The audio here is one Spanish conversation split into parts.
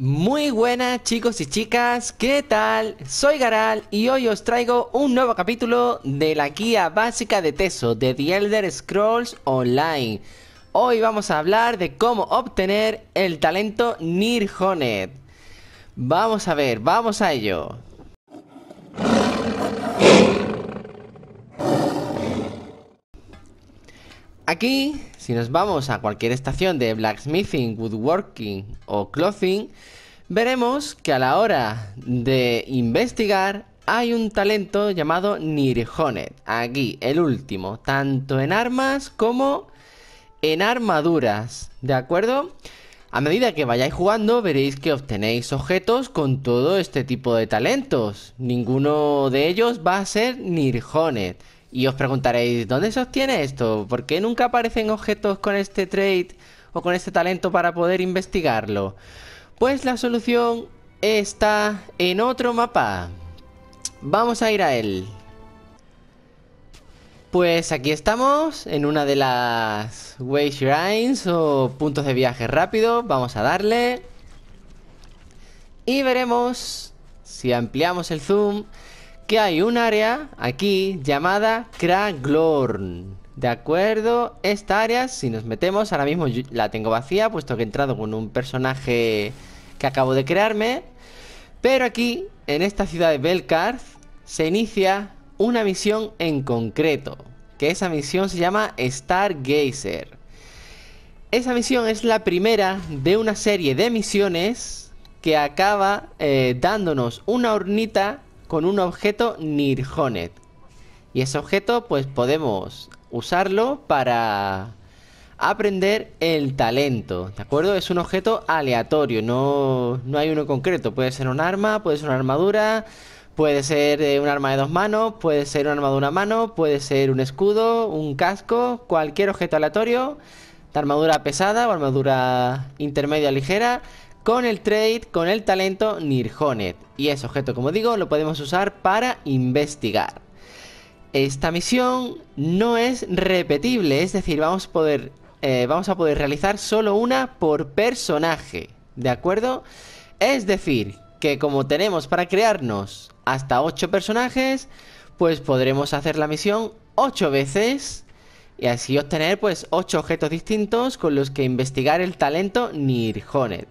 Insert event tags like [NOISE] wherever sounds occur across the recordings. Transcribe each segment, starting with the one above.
Muy buenas chicos y chicas, ¿qué tal? Soy Garal y hoy os traigo un nuevo capítulo de la guía básica de Teso de The Elder Scrolls Online. Hoy vamos a hablar de cómo obtener el talento Nirhoned Vamos a ver, vamos a ello. Aquí, si nos vamos a cualquier estación de blacksmithing, woodworking o clothing, veremos que a la hora de investigar hay un talento llamado Nirjonet. Aquí, el último, tanto en armas como en armaduras, ¿de acuerdo? A medida que vayáis jugando veréis que obtenéis objetos con todo este tipo de talentos. Ninguno de ellos va a ser Nirjonet. Y os preguntaréis, ¿dónde se obtiene esto? ¿Por qué nunca aparecen objetos con este trade o con este talento para poder investigarlo? Pues la solución está en otro mapa. Vamos a ir a él. Pues aquí estamos, en una de las Way Shrines o puntos de viaje rápido. Vamos a darle. Y veremos si ampliamos el zoom que hay un área aquí llamada Kraglorn. De acuerdo, esta área, si nos metemos, ahora mismo la tengo vacía, puesto que he entrado con un personaje que acabo de crearme. Pero aquí, en esta ciudad de Belkarth, se inicia una misión en concreto, que esa misión se llama Stargazer. Esa misión es la primera de una serie de misiones que acaba eh, dándonos una hornita con un objeto Nirjonet. Y ese objeto pues podemos usarlo para aprender el talento, ¿de acuerdo? Es un objeto aleatorio, no, no hay uno concreto. Puede ser un arma, puede ser una armadura, puede ser eh, un arma de dos manos, puede ser un arma de una mano, puede ser un escudo, un casco, cualquier objeto aleatorio, de armadura pesada o armadura intermedia ligera, con el trade, con el talento Nirjonet. Y ese objeto, como digo, lo podemos usar para investigar. Esta misión no es repetible, es decir, vamos a poder, eh, realizar solo una por personaje, ¿de acuerdo? Es decir, que como tenemos para crearnos hasta 8 personajes, pues podremos hacer la misión 8 veces y así obtener pues 8 objetos distintos con los que investigar el talento Nirjonet.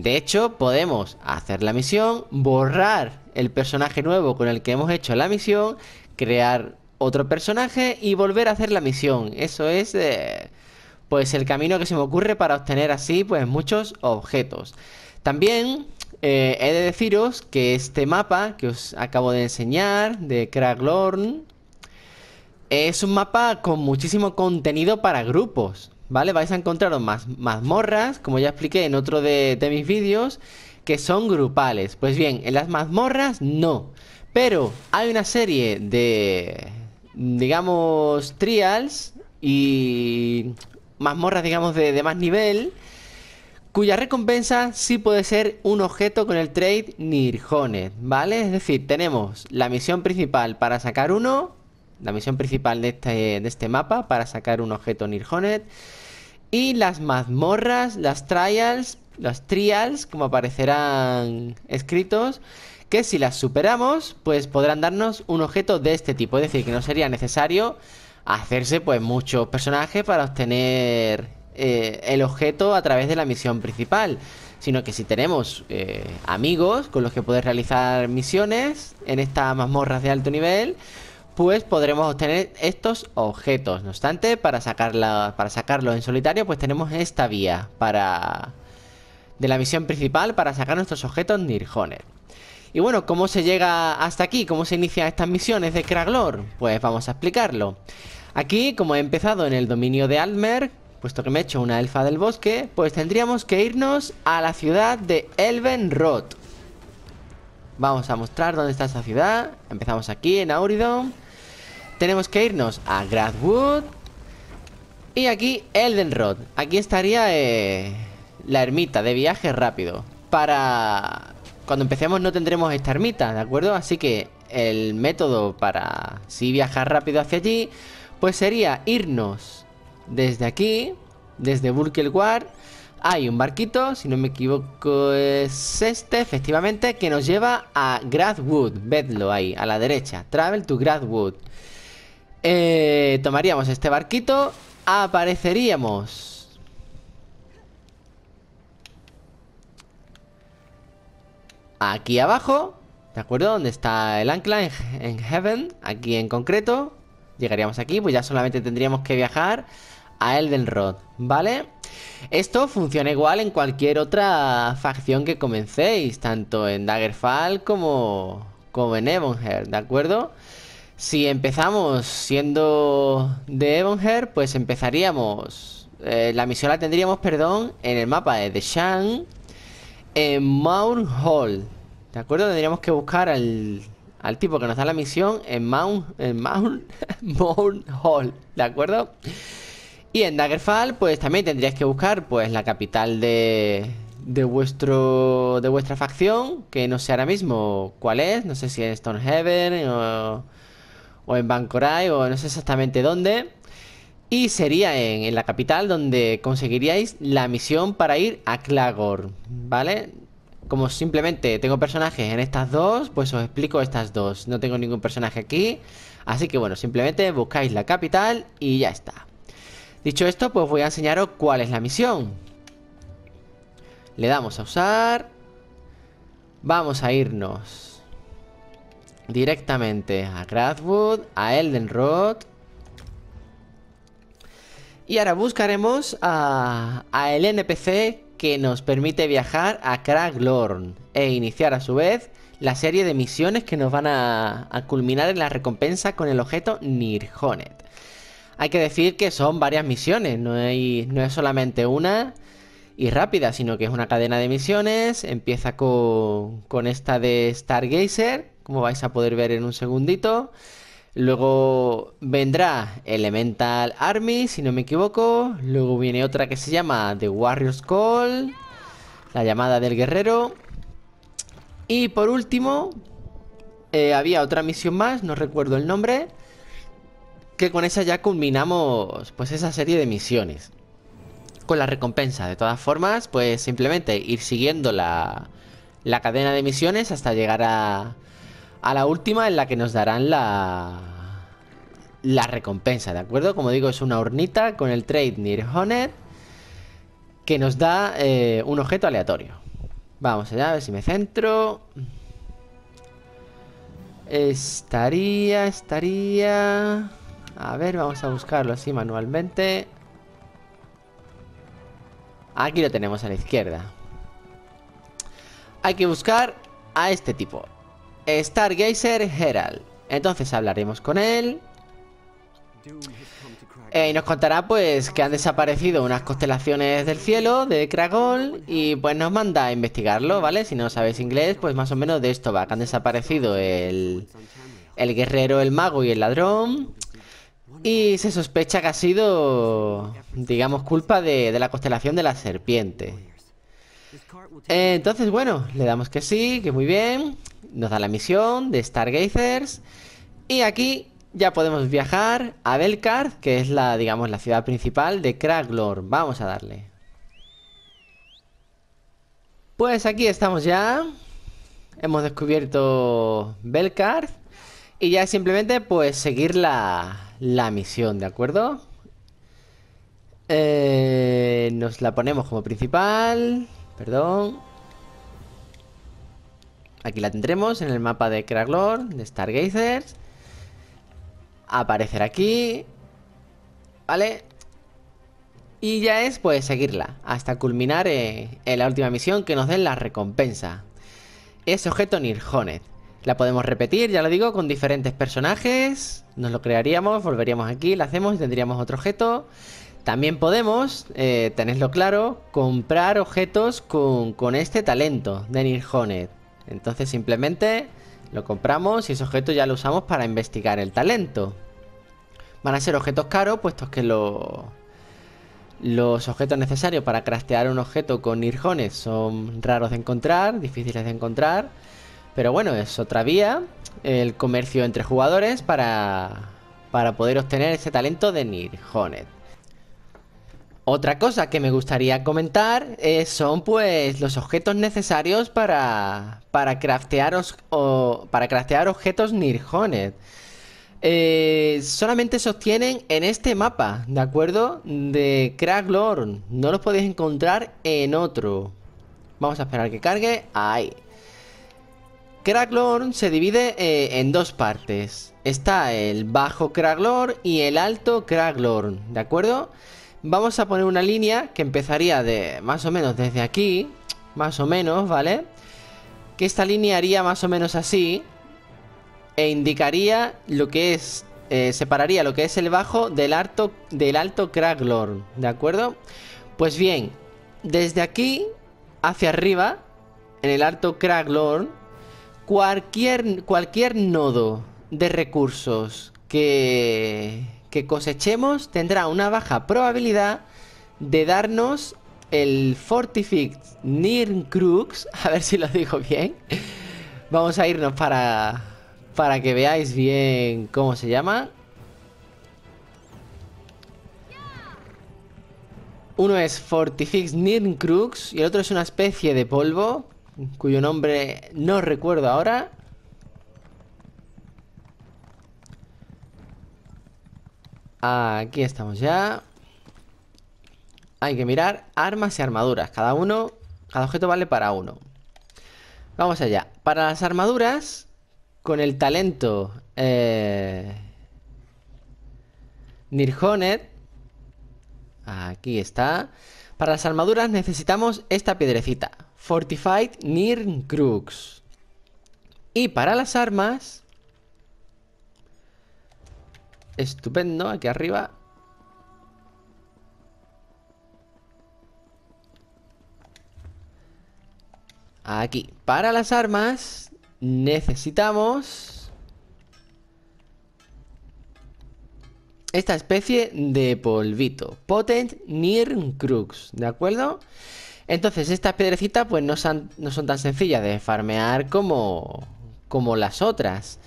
De hecho, podemos hacer la misión, borrar el personaje nuevo con el que hemos hecho la misión, crear otro personaje y volver a hacer la misión. Eso es... Eh, pues el camino que se me ocurre para obtener así pues muchos objetos. También eh, he de deciros que este mapa que os acabo de enseñar de Kraglorn es un mapa con muchísimo contenido para grupos. ¿vale? Vais a encontrar más mazmorras, como ya expliqué en otro de, mis vídeos, que son grupales. Pues bien, en las mazmorras no. Pero hay una serie de, digamos, trials y mazmorras, digamos, de, más nivel, cuya recompensa sí puede ser un objeto con el trade Nirjones, ¿vale? Es decir, tenemos la misión principal para sacar uno, la misión principal de este, este mapa para sacar un objeto Nirjonet. Y las mazmorras, las trials, las trials, como aparecerán escritos, que si las superamos, pues podrán darnos un objeto de este tipo. Es decir, que no sería necesario hacerse pues muchos personajes para obtener eh, el objeto a través de la misión principal. Sino que si tenemos eh, amigos con los que puedes realizar misiones en estas mazmorras de alto nivel, pues podremos obtener estos objetos. No obstante, para, para sacarlos en solitario, pues tenemos esta vía para de la misión principal para sacar nuestros objetos Nirjoner Y bueno, ¿cómo se llega hasta aquí? ¿Cómo se inician estas misiones de Kraglor? Pues vamos a explicarlo. Aquí, como he empezado en el dominio de Almer, puesto que me he hecho una elfa del bosque, pues tendríamos que irnos a la ciudad de Elvenrod. Vamos a mostrar dónde está esa ciudad. Empezamos aquí, en Auridon tenemos que irnos a Gradwood Y aquí Eldenrod Aquí estaría eh, la ermita de viaje rápido Para... Cuando empecemos no tendremos esta ermita, ¿de acuerdo? Así que el método para si viajar rápido hacia allí Pues sería irnos desde aquí Desde Burkelward Hay un barquito, si no me equivoco es este, efectivamente Que nos lleva a Gradwood, vedlo ahí, a la derecha Travel to Gradwood eh, tomaríamos este barquito. Apareceríamos. Aquí abajo. ¿De acuerdo? Donde está el ancla en, Heaven. Aquí en concreto. Llegaríamos aquí. Pues ya solamente tendríamos que viajar a Elden Road ¿vale? Esto funciona igual en cualquier otra facción que comencéis, tanto en Daggerfall como, como en Ebonheart, ¿de acuerdo? Si empezamos siendo de Ebonher, pues empezaríamos... Eh, la misión la tendríamos, perdón, en el mapa de The Shan, en Mount Hall. ¿De acuerdo? Tendríamos que buscar al, al tipo que nos da la misión en Mount, en Mount, [LAUGHS] Hall. ¿De acuerdo? Y en Daggerfall, pues también tendríais que buscar pues la capital de, de, vuestro, de vuestra facción, que no sé ahora mismo cuál es, no sé si es Stonehaven o, o en Bancoray o no sé exactamente dónde. Y sería en, en, la capital donde conseguiríais la misión para ir a Clagor, ¿vale? Como simplemente tengo personajes en estas dos, pues os explico estas dos. No tengo ningún personaje aquí, así que bueno, simplemente buscáis la capital y ya está. Dicho esto, pues voy a enseñaros cuál es la misión. Le damos a usar. Vamos a irnos directamente a Grathwood a Elden Road Y ahora buscaremos a, el NPC que nos permite viajar a Kraglorn e iniciar a su vez la serie de misiones que nos van a, culminar en la recompensa con el objeto Nirjonet. Hay que decir que son varias misiones, no, es solamente una y rápida, sino que es una cadena de misiones. Empieza con, con esta de Stargazer, como vais a poder ver en un segundito. Luego vendrá Elemental Army, si no me equivoco. Luego viene otra que se llama The Warrior's Call. La llamada del guerrero. Y por último, eh, había otra misión más, no recuerdo el nombre. Que con esa ya culminamos pues esa serie de misiones. Con la recompensa. De todas formas, pues simplemente ir siguiendo la cadena de misiones hasta llegar a a la última en la que nos darán la... La recompensa, ¿de acuerdo? Como digo, es una hornita con el trade honor que nos da eh, un objeto aleatorio. Vamos allá, a ver si me centro. Estaría, estaría... A ver, vamos a buscarlo así manualmente. Aquí lo tenemos a la izquierda. Hay que buscar a este tipo. Stargazer Herald. Entonces hablaremos con él. Eh, y nos contará pues que han desaparecido unas constelaciones del cielo de Kragol y pues nos manda a investigarlo, ¿vale? Si no sabéis inglés, pues más o menos de esto va, que han desaparecido el, el guerrero, el mago y el ladrón. Y se sospecha que ha sido, digamos, culpa de, de la constelación de la serpiente. Eh, entonces, bueno, le damos que sí, que muy bien. Nos da la misión de Stargazers. Y aquí ya podemos viajar a Belkard, que es la, digamos, la ciudad principal de Kraglor. Vamos a darle. Pues aquí estamos ya. Hemos descubierto Belkard. Y ya simplemente, pues, seguir la, misión, ¿de acuerdo? Eh, nos la ponemos como principal. Perdón. Aquí la tendremos en el mapa de Kraglor, de Stargazers. Aparecer aquí. Vale. Y ya es pues seguirla hasta culminar eh, en la última misión que nos den la recompensa. Es objeto Nirjonet. La podemos repetir, ya lo digo, con diferentes personajes. Nos lo crearíamos, volveríamos aquí, la hacemos y tendríamos otro objeto. También podemos, eh, tenedlo claro, comprar objetos con, este talento de Nirjonet. Entonces simplemente lo compramos y ese objeto ya lo usamos para investigar el talento. Van a ser objetos caros, puesto que los objetos necesarios para craftear un objeto con nirjones son raros de encontrar, difíciles de encontrar. Pero bueno, es otra vía, el comercio entre jugadores para, poder obtener ese talento de Nirjonet. Otra cosa que me gustaría comentar eh, son pues los objetos necesarios para, para, craftear, para objetos nirjones. Eh, solamente se obtienen en este mapa, ¿de acuerdo? De Craglorn, No los podéis encontrar en otro. Vamos a esperar que cargue. Ahí. Craglorn se divide eh, en dos partes. Está el bajo Craglorn y el alto Craglorn, ¿de acuerdo? Vamos a poner una línea que empezaría de más o menos desde aquí, más o menos, ¿vale? Que esta línea haría más o menos así e indicaría lo que es, eh, separaría lo que es el bajo del alto, del alto ¿de acuerdo? Pues bien, desde aquí hacia arriba, en el alto Kraglorn, cualquier, cualquier nodo de recursos que que cosechemos tendrá una baja probabilidad de darnos el Fortifix krux [LAUGHS] A ver si lo digo bien. Vamos a irnos para, para que veáis bien cómo se llama. Uno es Fortifix krux y el otro es una especie de polvo cuyo nombre no recuerdo ahora. Aquí estamos ya. Hay que mirar armas y armaduras. Cada uno, cada objeto vale para uno. Vamos allá. Para las armaduras, con el talento eh, Aquí está. Para las armaduras necesitamos esta piedrecita. Fortified Nirn Crux. Y para las armas Estupendo, aquí arriba. Aquí, para las armas necesitamos esta especie de polvito, Potent nirn Crux, ¿de acuerdo? Entonces, estas piedrecitas pues no son, no son tan sencillas de farmear como, como las otras.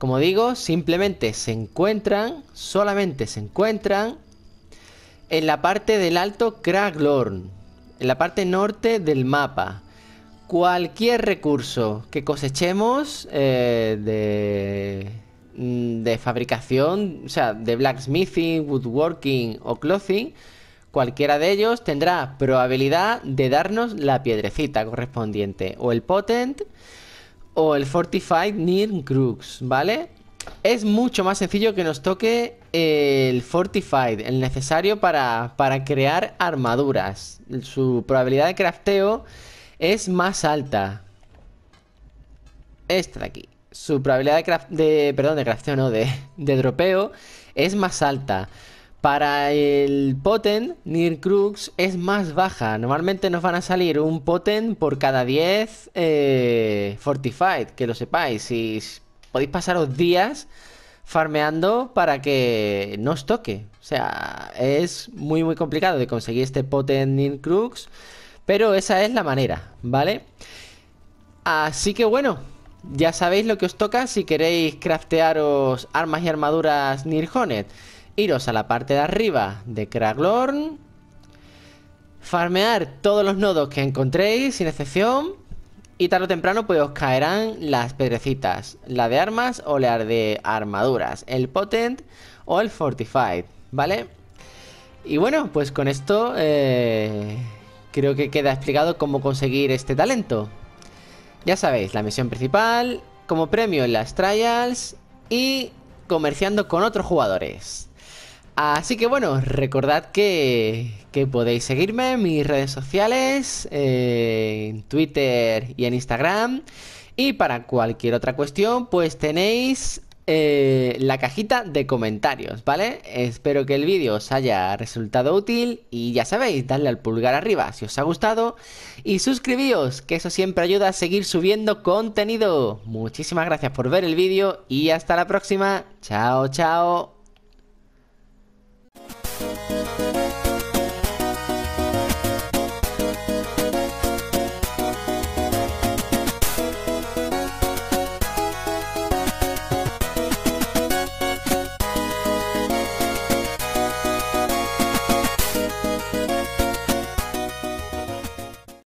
Como digo, simplemente se encuentran, solamente se encuentran en la parte del Alto Kraglorn, en la parte norte del mapa. Cualquier recurso que cosechemos eh, de, mm, de fabricación, o sea, de blacksmithing, woodworking o clothing, cualquiera de ellos tendrá probabilidad de darnos la piedrecita correspondiente o el potent o el Fortified Near Crux, ¿vale? Es mucho más sencillo que nos toque eh, el Fortified, el necesario para, crear armaduras. Su probabilidad de crafteo es más alta. Esta de aquí. Su probabilidad de, perdón, de crafteo, no, de, de dropeo es más alta. Para el potent, Nirkrux es más baja. Normalmente nos van a salir un poten por cada 10 eh, fortified, que lo sepáis. Si podéis pasaros días farmeando para que no os toque. O sea, es muy muy complicado de conseguir este potent Nirkrux, pero esa es la manera, ¿vale? Así que bueno, ya sabéis lo que os toca si queréis craftearos armas y armaduras Nirhonet iros a la parte de arriba de Kraglorn, farmear todos los nodos que encontréis, sin excepción, y tarde o temprano pues os caerán las pedrecitas, la de armas o la de armaduras, el Potent o el Fortified, ¿vale? Y bueno, pues con esto eh, creo que queda explicado cómo conseguir este talento. Ya sabéis, la misión principal, como premio en las trials y comerciando con otros jugadores. Así que bueno, recordad que, que podéis seguirme en mis redes sociales, eh, en Twitter y en Instagram. Y para cualquier otra cuestión, pues tenéis eh, la cajita de comentarios, ¿vale? Espero que el vídeo os haya resultado útil y ya sabéis, darle al pulgar arriba si os ha gustado y suscribíos, que eso siempre ayuda a seguir subiendo contenido. Muchísimas gracias por ver el vídeo y hasta la próxima. Chao, chao.